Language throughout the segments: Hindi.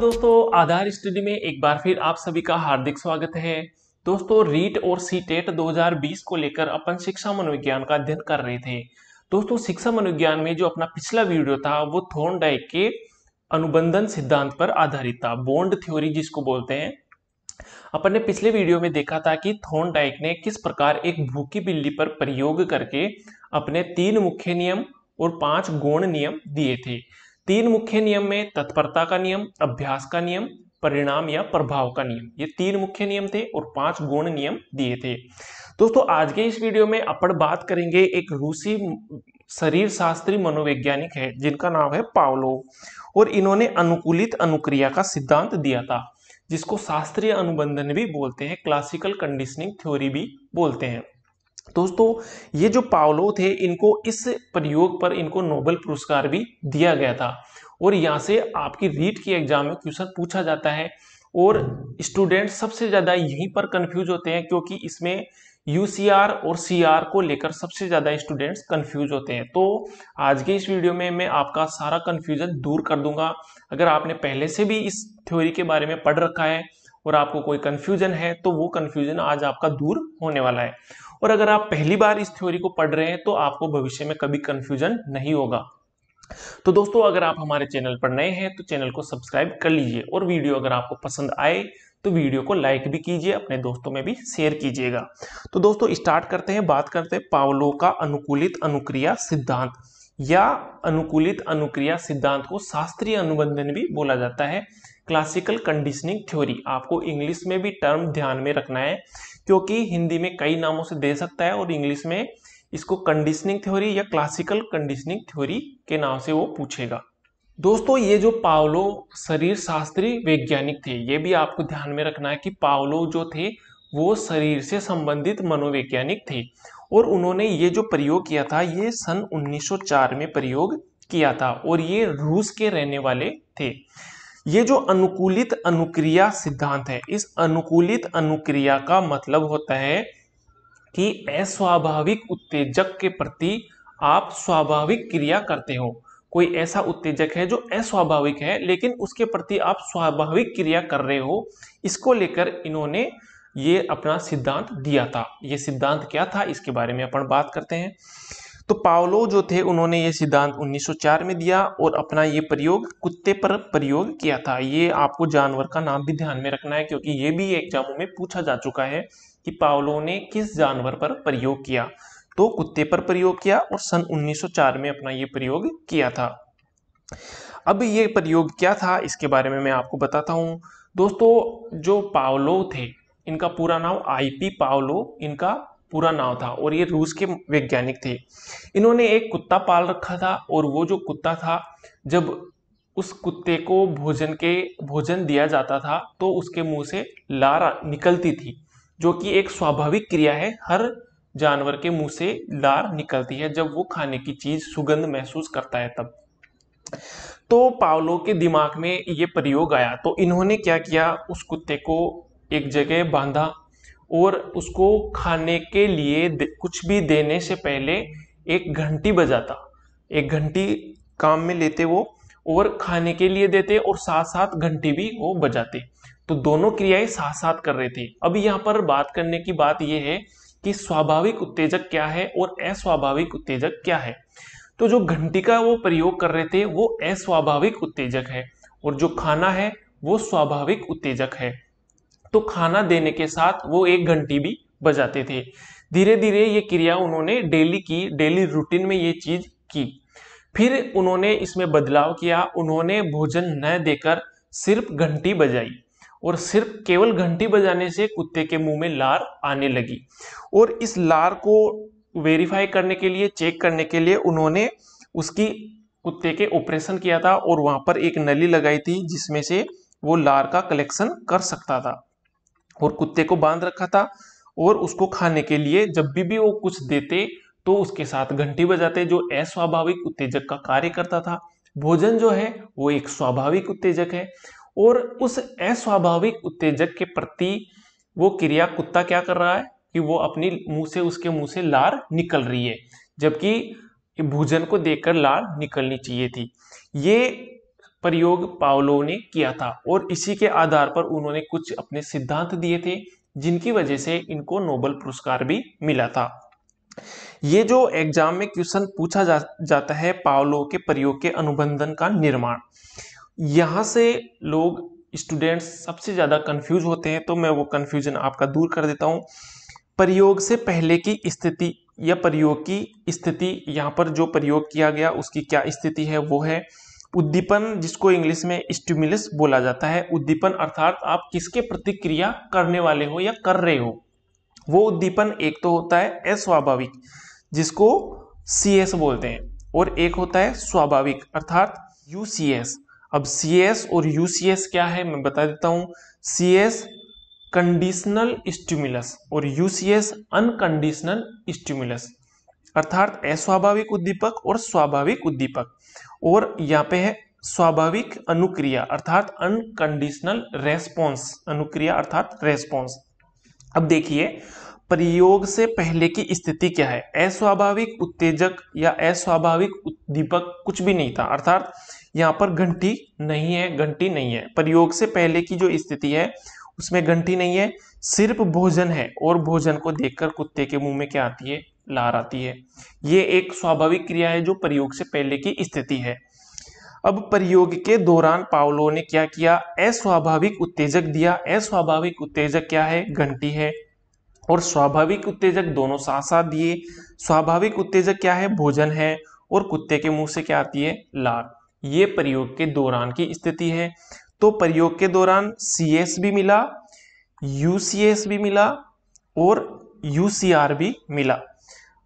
दोस्तों आधार स्टडी में एक बार फिर आप सभी का हार्दिक स्वागत है दोस्तों रीट और सी टेट 2020 को लेकर अपन शिक्षा मनोविज्ञान का अध्ययन कर रहे थे दोस्तों शिक्षा मनोविज्ञान में जो अपना पिछला वीडियो था वो डाइक के अनुबंधन सिद्धांत पर आधारित था बॉन्ड थ्योरी जिसको बोलते हैं अपन ने पिछले वीडियो में देखा था कि थोन डाइक ने किस प्रकार एक भूखी बिल्ली पर प्रयोग करके अपने तीन मुख्य नियम और पांच गौण नियम दिए थे तीन मुख्य नियम में तत्परता का नियम अभ्यास का नियम परिणाम या प्रभाव का नियम ये तीन मुख्य नियम थे और पांच गुण नियम दिए थे दोस्तों आज के इस वीडियो में अपन बात करेंगे एक रूसी शरीर शास्त्री मनोवैज्ञानिक है जिनका नाम है पावलो और इन्होंने अनुकूलित अनुक्रिया का सिद्धांत दिया था जिसको शास्त्रीय अनुबंधन भी बोलते हैं क्लासिकल कंडीशनिंग थ्योरी भी बोलते हैं दोस्तों ये जो पावलो थे इनको इस प्रयोग पर इनको नोबेल पुरस्कार भी दिया गया था और यहाँ से आपकी रीट की एग्जाम में क्वेश्चन पूछा जाता है और स्टूडेंट सबसे ज़्यादा यहीं पर कंफ्यूज होते हैं क्योंकि इसमें यू और सी को लेकर सबसे ज़्यादा स्टूडेंट्स कंफ्यूज होते हैं तो आज के इस वीडियो में मैं आपका सारा कंफ्यूजन दूर कर दूंगा अगर आपने पहले से भी इस थ्योरी के बारे में पढ़ रखा है और आपको कोई कन्फ्यूजन है तो वो कन्फ्यूजन आज आपका दूर होने वाला है और अगर आप पहली बार इस थ्योरी को पढ़ रहे हैं तो आपको भविष्य में कभी कंफ्यूजन नहीं होगा तो दोस्तों अगर आप हमारे चैनल पर नए हैं तो चैनल को सब्सक्राइब कर लीजिए और वीडियो अगर आपको पसंद आए तो वीडियो को लाइक भी कीजिए अपने दोस्तों में भी शेयर कीजिएगा तो दोस्तों स्टार्ट करते हैं बात करते हैं पावलो का अनुकूलित अनुक्रिया सिद्धांत या अनुकूलित अनुक्रिया सिद्धांत को शास्त्रीय अनुबंधन भी बोला जाता है क्लासिकल कंडीशनिंग थ्योरी आपको इंग्लिश में भी टर्म ध्यान में रखना है क्योंकि हिंदी में कई नामों से दे सकता है और इंग्लिश में इसको कंडीशनिंग थ्योरी या क्लासिकल कंडीशनिंग थ्योरी के नाम से वो पूछेगा दोस्तों ये जो पावलो शरीर शास्त्री वैज्ञानिक थे ये भी आपको ध्यान में रखना है कि पावलो जो थे वो शरीर से संबंधित मनोवैज्ञानिक थे और उन्होंने ये जो प्रयोग किया था ये सन 1904 में प्रयोग किया था और ये रूस के रहने वाले थे ये जो अनुकूलित अनुक्रिया सिद्धांत है इस अनुकूलित अनुक्रिया का मतलब होता है कि अस्वाभाविक उत्तेजक के प्रति आप स्वाभाविक क्रिया करते हो कोई ऐसा उत्तेजक है जो अस्वाभाविक है लेकिन उसके प्रति आप स्वाभाविक क्रिया कर रहे हो इसको लेकर इन्होंने ये अपना सिद्धांत दिया था ये सिद्धांत क्या था इसके बारे में अपन बात करते हैं तो पावलो जो थे उन्होंने ये सिद्धांत 1904 में दिया और अपना ये प्रयोग कुत्ते पर प्रयोग किया था ये आपको जानवर का नाम भी ध्यान में रखना है क्योंकि ये भी एग्जामों में पूछा जा चुका है कि पावलो ने किस जानवर पर प्रयोग किया तो कुत्ते पर प्रयोग किया और सन 1904 में अपना ये प्रयोग किया था अब ये प्रयोग क्या था इसके बारे में मैं आपको बताता हूँ दोस्तों जो पावलो थे इनका पूरा नाम आईपी पावलो इनका पूरा नाम था और ये रूस के वैज्ञानिक थे इन्होंने एक कुत्ता पाल रखा था और वो जो कुत्ता था जब उस कुत्ते को भोजन के भोजन दिया जाता था तो उसके मुंह से लार निकलती थी जो कि एक स्वाभाविक क्रिया है हर जानवर के मुंह से लार निकलती है जब वो खाने की चीज सुगंध महसूस करता है तब तो पावलो के दिमाग में ये प्रयोग आया तो इन्होंने क्या किया उस कुत्ते को एक जगह बांधा और उसको खाने के लिए कुछ भी देने से पहले एक घंटी बजाता एक घंटी काम में लेते वो और खाने के लिए देते और साथ साथ घंटी भी वो बजाते तो दोनों क्रियाएं साथ साथ कर रहे थे अब यहाँ पर बात करने की बात यह है कि स्वाभाविक उत्तेजक क्या है और अस्वाभाविक उत्तेजक क्या है तो जो घंटी का वो प्रयोग कर रहे थे वो अस्वाभाविक उत्तेजक है और जो खाना है वो स्वाभाविक उत्तेजक है तो खाना देने के साथ वो एक घंटी भी बजाते थे धीरे धीरे ये क्रिया उन्होंने डेली की डेली रूटीन में ये चीज की फिर उन्होंने इसमें बदलाव किया उन्होंने भोजन न देकर सिर्फ घंटी बजाई और सिर्फ केवल घंटी बजाने से कुत्ते के मुंह में लार आने लगी और इस लार को वेरीफाई करने के लिए चेक करने के लिए उन्होंने उसकी कुत्ते के ऑपरेशन किया था और वहां पर एक नली लगाई थी जिसमें से वो लार का कलेक्शन कर सकता था और कुत्ते को बांध रखा था और उसको खाने के लिए जब भी भी वो कुछ देते तो उसके साथ घंटी बजाते जो अस्वाभाविक उत्तेजक का कार्य करता था भोजन जो है वो एक स्वाभाविक उत्तेजक है और उस अस्वाभाविक उत्तेजक के प्रति वो क्रिया कुत्ता क्या कर रहा है कि वो अपनी मुंह से उसके मुंह से लार निकल रही है जबकि भोजन को देखकर लार निकलनी चाहिए थी ये प्रयोग पावलो ने किया था और इसी के आधार पर उन्होंने कुछ अपने सिद्धांत दिए थे जिनकी वजह से इनको नोबल पुरस्कार भी मिला था ये जो एग्जाम में क्वेश्चन पूछा जा, जाता है पावलो के प्रयोग के अनुबंधन का निर्माण यहाँ से लोग स्टूडेंट्स सबसे ज़्यादा कंफ्यूज होते हैं तो मैं वो कंफ्यूजन आपका दूर कर देता हूँ प्रयोग से पहले की स्थिति या प्रयोग की स्थिति यहाँ पर जो प्रयोग किया गया उसकी क्या स्थिति है वो है उद्दीपन जिसको इंग्लिश में स्टिमुलस बोला जाता है उद्दीपन अर्थात आप किसके प्रतिक्रिया करने वाले हो या कर रहे हो वो उद्दीपन एक तो होता है अस्वाभाविक जिसको सी बोलते हैं और एक होता है स्वाभाविक अर्थात यू अब सी और यू क्या है मैं बता देता हूँ सी कंडीशनल स्टिमुलस और यू अनकंडीशनल स्टिमुलस अर्थात अस्वाभाविक उद्दीपक और स्वाभाविक उद्दीपक और यहाँ पे है स्वाभाविक अनुक्रिया अर्थात अनकंडीशनल रेस्पॉन्स अनुक्रिया अर्थात रेस्पॉन्स अब देखिए प्रयोग से पहले की स्थिति क्या है अस्वाभाविक उत्तेजक या अस्वाभाविक उद्दीपक कुछ भी नहीं था अर्थात यहाँ पर घंटी नहीं है घंटी नहीं है प्रयोग से पहले की जो स्थिति है उसमें घंटी नहीं है सिर्फ भोजन है और भोजन को देखकर कुत्ते के मुंह में क्या आती है लार आती है ये एक स्वाभाविक क्रिया है जो प्रयोग से पहले की स्थिति है अब प्रयोग के दौरान पावलो ने क्या किया अस्वाभाविक उत्तेजक दिया अस्वाभाविक उत्तेजक क्या है घंटी है और स्वाभाविक उत्तेजक दोनों साथ साथ दिए स्वाभाविक उत्तेजक क्या है भोजन है और कुत्ते के मुंह से क्या आती है लार ये प्रयोग के दौरान की स्थिति है तो प्रयोग के दौरान सी भी मिला यू भी मिला और यू भी मिला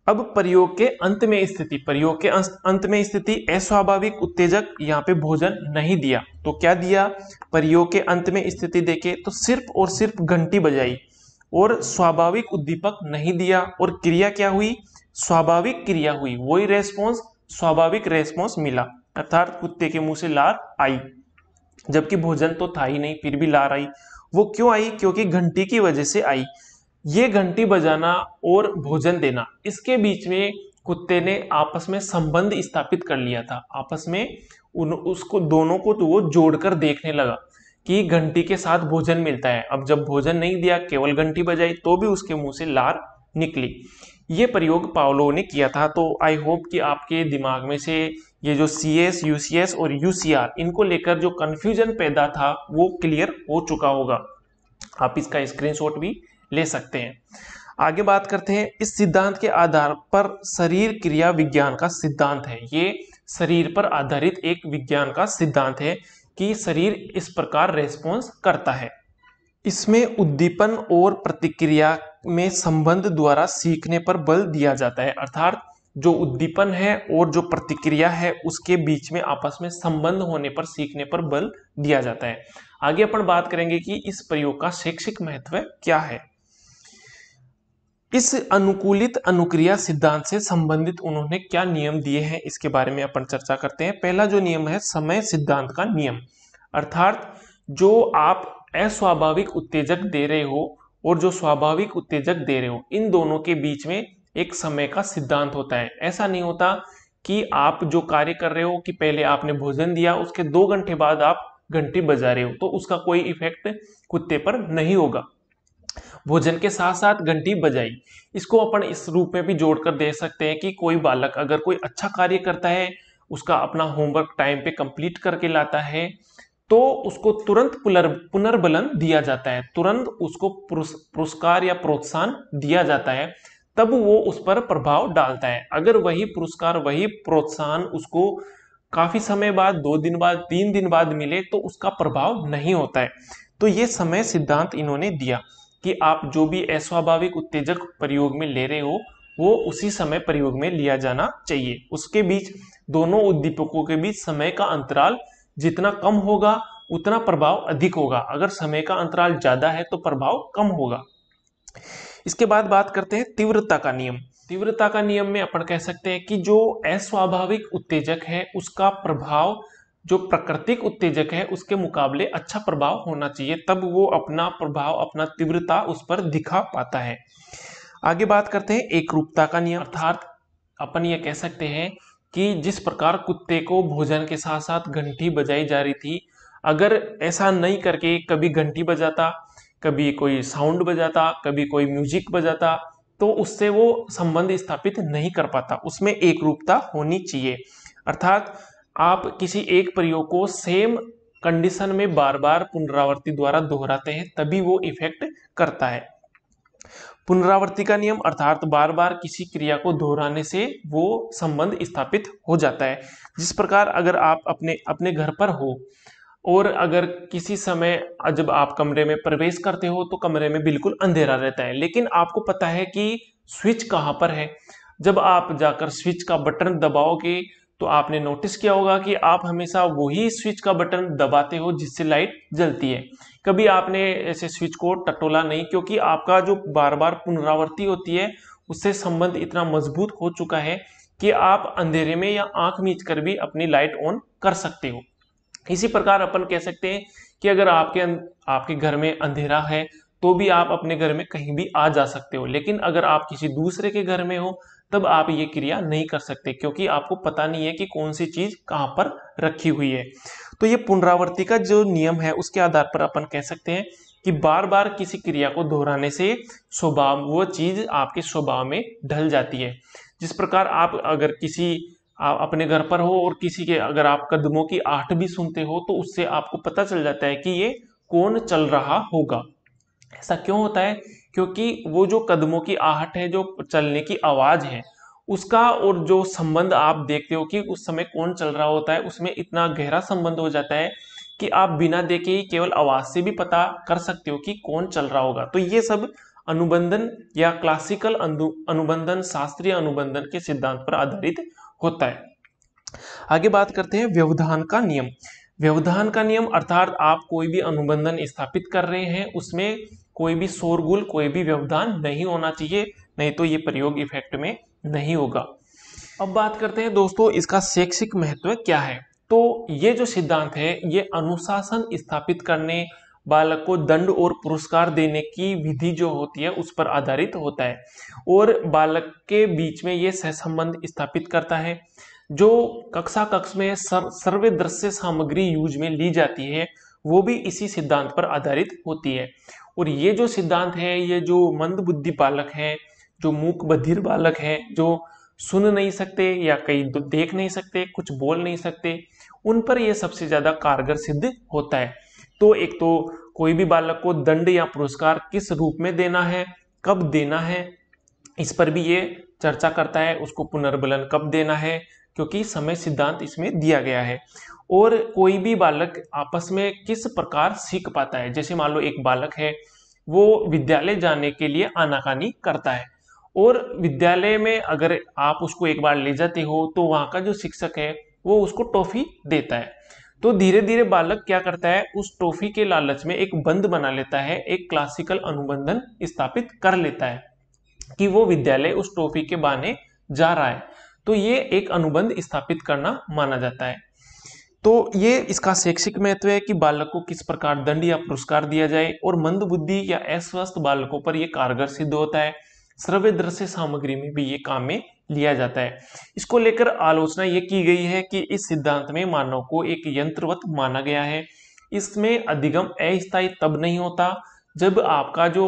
अब प्रयोग के अंत में स्थिति प्रयोग के अंत में स्थिति अस्वाभाविक उत्तेजक यहाँ पे भोजन नहीं दिया तो क्या दिया प्रयोग के अंत में स्थिति देखे तो सिर्फ और सिर्फ घंटी बजाई और स्वाभाविक उद्दीपक नहीं दिया और क्रिया क्या हुई स्वाभाविक क्रिया हुई वही रेस्पॉन्स स्वाभाविक रेस्पॉन्स मिला अर्थात कुत्ते के मुंह से लार आई जबकि भोजन तो था ही नहीं फिर भी लार आई वो क्यों आई क्योंकि घंटी की वजह से आई ये घंटी बजाना और भोजन देना इसके बीच में कुत्ते ने आपस में संबंध स्थापित कर लिया था आपस में उन उसको दोनों को तो वो जोड़कर देखने लगा कि घंटी के साथ भोजन मिलता है अब जब भोजन नहीं दिया केवल घंटी बजाई तो भी उसके मुंह से लार निकली ये प्रयोग पावलो ने किया था तो आई होप कि आपके दिमाग में से ये जो C S U C S और यू सी आर इनको लेकर जो कन्फ्यूजन पैदा था वो क्लियर हो चुका होगा आप इसका स्क्रीनशॉट भी ले सकते हैं आगे बात करते हैं इस सिद्धांत के आधार पर शरीर क्रिया विज्ञान का सिद्धांत है ये शरीर पर आधारित एक विज्ञान का सिद्धांत है कि शरीर इस प्रकार रेस्पॉन्स करता है इसमें उद्दीपन और प्रतिक्रिया में संबंध द्वारा सीखने पर बल दिया जाता है अर्थात जो उद्दीपन है और जो प्रतिक्रिया है उसके बीच में आपस में संबंध होने पर सीखने पर बल दिया जाता है आगे अपन बात करेंगे कि इस प्रयोग का शैक्षिक महत्व क्या है इस अनुकूलित अनुक्रिया सिद्धांत से संबंधित उन्होंने क्या नियम दिए हैं इसके बारे में अपन चर्चा करते हैं पहला जो नियम है समय सिद्धांत का नियम अर्थात जो आप अस्वाभाविक उत्तेजक दे रहे हो और जो स्वाभाविक उत्तेजक दे रहे हो इन दोनों के बीच में एक समय का सिद्धांत होता है ऐसा नहीं होता कि आप जो कार्य कर रहे हो कि पहले आपने भोजन दिया उसके दो घंटे बाद आप घंटी बजा रहे हो तो उसका कोई इफेक्ट कुत्ते पर नहीं होगा भोजन के साथ साथ घंटी बजाई इसको अपन इस रूप में भी जोड़कर दे सकते हैं कि कोई बालक अगर कोई अच्छा कार्य करता है उसका अपना होमवर्क टाइम पे कंप्लीट करके लाता है तो उसको तुरंत पुनर्बलन दिया जाता है तुरंत उसको पुरस्कार या प्रोत्साहन दिया जाता है तब वो उस पर प्रभाव डालता है अगर वही पुरस्कार वही प्रोत्साहन उसको काफी समय बाद दो दिन बाद तीन दिन बाद मिले तो उसका प्रभाव नहीं होता है तो ये समय सिद्धांत इन्होंने दिया कि आप जो भी अस्वाभाविक उत्तेजक प्रयोग में ले रहे हो वो उसी समय प्रयोग में लिया जाना चाहिए उसके बीच दोनों उद्दीपकों के बीच समय का अंतराल जितना कम होगा उतना प्रभाव अधिक होगा अगर समय का अंतराल ज्यादा है तो प्रभाव कम होगा इसके बाद बात करते हैं तीव्रता का नियम तीव्रता का नियम में अपन कह सकते हैं कि जो अस्वाभाविक उत्तेजक है उसका प्रभाव जो प्राकृतिक उत्तेजक है उसके मुकाबले अच्छा प्रभाव होना चाहिए तब वो अपना प्रभाव अपना तीव्रता उस पर दिखा पाता है आगे बात करते हैं एक रूपता का नियम अर्थात अपन ये कह सकते हैं कि जिस प्रकार कुत्ते को भोजन के साथ साथ घंटी बजाई जा रही थी अगर ऐसा नहीं करके कभी घंटी बजाता कभी कोई साउंड बजाता कभी कोई म्यूजिक बजाता तो उससे वो संबंध स्थापित नहीं कर पाता उसमें एक रूपता होनी चाहिए अर्थात आप किसी एक प्रयोग को सेम कंडीशन में बार बार पुनरावृत्ति द्वारा दोहराते हैं तभी वो इफेक्ट करता है पुनरावृत्ति का नियम अर्थात बार बार किसी क्रिया को दोहराने से वो संबंध स्थापित हो जाता है जिस प्रकार अगर आप अपने अपने घर पर हो और अगर किसी समय जब आप कमरे में प्रवेश करते हो तो कमरे में बिल्कुल अंधेरा रहता है लेकिन आपको पता है कि स्विच कहाँ पर है जब आप जाकर स्विच का बटन दबाओगे तो आपने नोटिस किया होगा कि आप हमेशा वही स्विच का बटन दबाते हो जिससे लाइट जलती है कभी आपने ऐसे स्विच को टटोला नहीं क्योंकि आपका जो बार बार पुनरावृत्ति होती है उससे संबंध इतना मजबूत हो चुका है कि आप अंधेरे में या आंख मीच कर भी अपनी लाइट ऑन कर सकते हो इसी प्रकार अपन कह सकते हैं कि अगर आपके अं, आपके घर में अंधेरा है तो भी आप अपने घर में कहीं भी आ जा सकते हो लेकिन अगर आप किसी दूसरे के घर में हो तब आप ये क्रिया नहीं कर सकते क्योंकि आपको पता नहीं है कि कौन सी चीज कहाँ पर रखी हुई है तो ये पुनरावृत्ति का जो नियम है उसके आधार पर अपन कह सकते हैं कि बार बार किसी क्रिया को दोहराने से स्वभाव वो चीज आपके स्वभाव में ढल जाती है जिस प्रकार आप अगर किसी आप अपने घर पर हो और किसी के अगर आप कदमों की आहट भी सुनते हो तो उससे आपको पता चल जाता है कि ये कौन चल रहा होगा ऐसा क्यों होता है क्योंकि वो जो कदमों की आहट है जो चलने की आवाज़ है उसका और जो संबंध आप देखते हो कि उस समय कौन चल रहा होता है उसमें इतना गहरा संबंध हो जाता है कि आप बिना देखे ही केवल आवाज़ से भी पता कर सकते हो कि कौन चल रहा होगा तो ये सब अनुबंधन या क्लासिकल अनुबंधन शास्त्रीय अनुबंधन के सिद्धांत पर आधारित होता है आगे बात करते हैं व्यवधान का नियम व्यवधान का नियम अर्थात आप कोई भी अनुबंधन स्थापित कर रहे हैं उसमें कोई भी शोरगुल कोई भी व्यवधान नहीं होना चाहिए नहीं तो ये प्रयोग इफेक्ट में नहीं होगा अब बात करते हैं दोस्तों इसका शैक्षिक महत्व क्या है तो ये जो सिद्धांत है ये अनुशासन स्थापित करने बालक को दंड और पुरस्कार देने की विधि जो होती है उस पर आधारित होता है और बालक के बीच में ये सहसंबंध स्थापित करता है जो कक्षा कक्ष में सर, सर्वदृश्य सामग्री यूज में ली जाती है वो भी इसी सिद्धांत पर आधारित होती है और ये जो सिद्धांत है ये जो मंद बुद्धि बालक है जो मूक बधिर बालक है जो सुन नहीं सकते या कई तो देख नहीं सकते कुछ बोल नहीं सकते उन पर यह सबसे ज़्यादा कारगर सिद्ध होता है तो एक तो कोई भी बालक को दंड या पुरस्कार किस रूप में देना है कब देना है इस पर भी ये चर्चा करता है उसको पुनर्बलन कब देना है क्योंकि समय सिद्धांत इसमें दिया गया है और कोई भी बालक आपस में किस प्रकार सीख पाता है जैसे मान लो एक बालक है वो विद्यालय जाने के लिए आनाकानी करता है और विद्यालय में अगर आप उसको एक बार ले जाते हो तो वहाँ का जो शिक्षक है वो उसको टॉफी देता है तो धीरे धीरे बालक क्या करता है उस ट्रॉफी के लालच में एक बंद बना लेता है एक क्लासिकल अनुबंधन स्थापित कर लेता है कि वो विद्यालय उस ट्रॉफी के बहाने जा रहा है तो ये एक अनुबंध स्थापित करना माना जाता है तो ये इसका शैक्षिक महत्व है कि बालक को किस प्रकार दंड या पुरस्कार दिया जाए और मंद बुद्धि या अस्वस्थ बालकों पर यह कारगर सिद्ध होता है दृश्य सामग्री में भी ये काम में लिया जाता है इसको लेकर आलोचना ये की गई है कि इस सिद्धांत में मानव को एक यंत्रवत माना गया है इसमें अधिगम अस्थायी तब नहीं होता जब आपका जो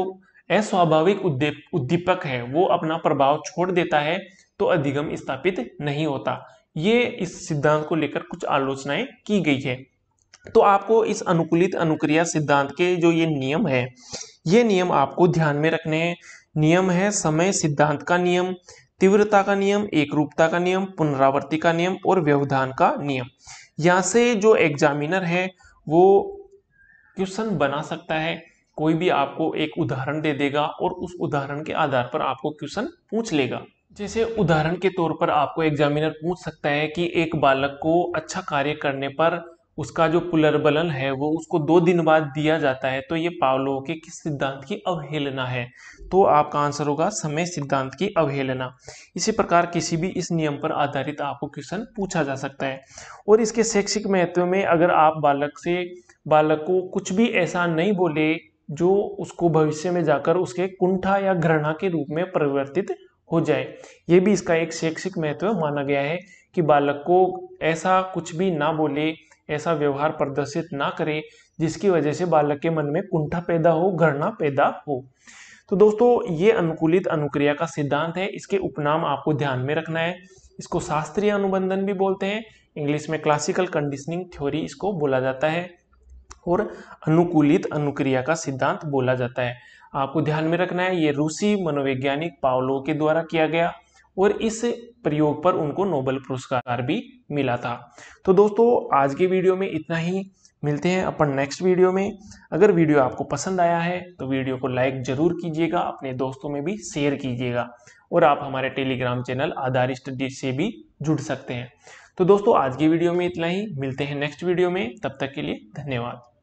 अस्वाभाविक उद्दीपक है वो अपना प्रभाव छोड़ देता है तो अधिगम स्थापित नहीं होता ये इस सिद्धांत को लेकर कुछ आलोचनाएं की गई है तो आपको इस अनुकूलित अनुक्रिया सिद्धांत के जो ये नियम है ये नियम आपको ध्यान में रखने हैं नियम है समय सिद्धांत का नियम तीव्रता का नियम एक रूपता का नियम पुनरावर्ती का नियम और व्यवधान का नियम यहाँ से जो एग्जामिनर है वो क्वेश्चन बना सकता है कोई भी आपको एक उदाहरण दे देगा और उस उदाहरण के आधार पर आपको क्वेश्चन पूछ लेगा जैसे उदाहरण के तौर पर आपको एग्जामिनर पूछ सकता है कि एक बालक को अच्छा कार्य करने पर उसका जो पुनर्बलन है वो उसको दो दिन बाद दिया जाता है तो ये पावलो के किस सिद्धांत की अवहेलना है तो आपका आंसर होगा समय सिद्धांत की अवहेलना इसी प्रकार किसी भी इस नियम पर आधारित आपको क्वेश्चन पूछा जा सकता है और इसके शैक्षिक महत्व में अगर आप बालक से बालक को कुछ भी ऐसा नहीं बोले जो उसको भविष्य में जाकर उसके कुंठा या घृणा के रूप में परिवर्तित हो जाए ये भी इसका एक शैक्षिक महत्व माना गया है कि बालक को ऐसा कुछ भी ना बोले ऐसा व्यवहार प्रदर्शित ना करे जिसकी वजह से बालक के मन में कुंठा पैदा हो घृणा पैदा हो तो दोस्तों ये अनुकूलित अनुक्रिया का सिद्धांत है इसके उपनाम आपको ध्यान में रखना है इसको शास्त्रीय अनुबंधन भी बोलते हैं इंग्लिश में क्लासिकल कंडीशनिंग थ्योरी इसको बोला जाता है और अनुकूलित अनुक्रिया का सिद्धांत बोला जाता है आपको ध्यान में रखना है ये रूसी मनोवैज्ञानिक पावलो के द्वारा किया गया और इस प्रयोग पर उनको नोबेल पुरस्कार भी मिला था तो दोस्तों आज के वीडियो में इतना ही मिलते हैं अपन नेक्स्ट वीडियो में अगर वीडियो आपको पसंद आया है तो वीडियो को लाइक जरूर कीजिएगा अपने दोस्तों में भी शेयर कीजिएगा और आप हमारे टेलीग्राम चैनल आधार स्टडी से भी जुड़ सकते हैं तो दोस्तों आज की वीडियो में इतना ही मिलते हैं नेक्स्ट वीडियो में तब तक के लिए धन्यवाद